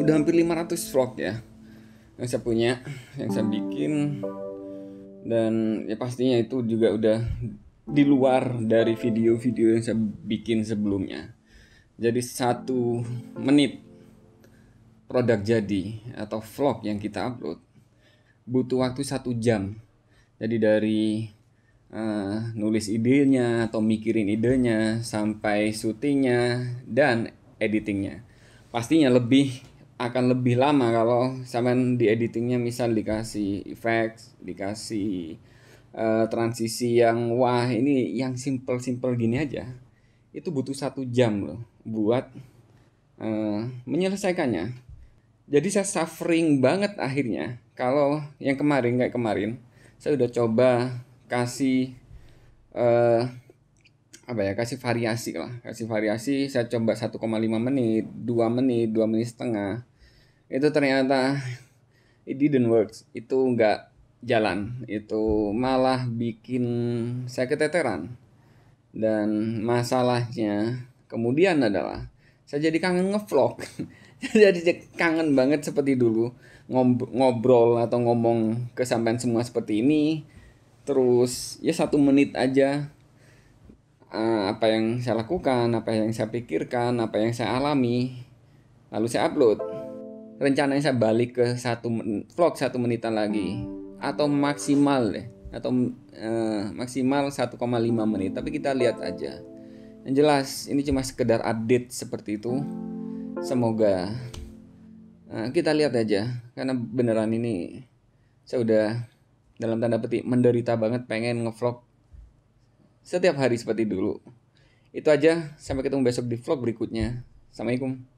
udah hampir 500 vlog ya yang saya punya yang saya bikin dan ya pastinya itu juga udah di luar dari video-video yang saya bikin sebelumnya jadi satu menit produk jadi atau vlog yang kita upload butuh waktu satu jam jadi dari uh, nulis idenya atau mikirin idenya sampai syutingnya dan editingnya pastinya lebih akan lebih lama kalau sampean di editingnya misal dikasih efek, dikasih uh, transisi yang wah ini yang simple-simple gini aja itu butuh satu jam loh buat uh, menyelesaikannya. Jadi saya suffering banget akhirnya kalau yang kemarin kayak kemarin saya udah coba kasih uh, apa ya kasih variasi lah kasih variasi saya coba 1,5 menit 2 menit 2 menit setengah itu ternyata it didn't work itu nggak jalan itu malah bikin saya keteteran dan masalahnya kemudian adalah saya jadi kangen ngevlog jadi kangen banget seperti dulu ngobrol atau ngomong kesampaian semua seperti ini terus ya satu menit aja Eh, apa yang saya lakukan, apa yang saya pikirkan, apa yang saya alami, lalu saya upload. Rencananya saya balik ke satu vlog satu menitan lagi atau maksimal deh atau uh, maksimal 1,5 menit tapi kita lihat aja yang jelas ini cuma sekedar update seperti itu semoga uh, kita lihat aja karena beneran ini saya udah dalam tanda petik menderita banget pengen ngevlog setiap hari seperti dulu. Itu aja, sampai ketemu besok di vlog berikutnya. Assalamualaikum.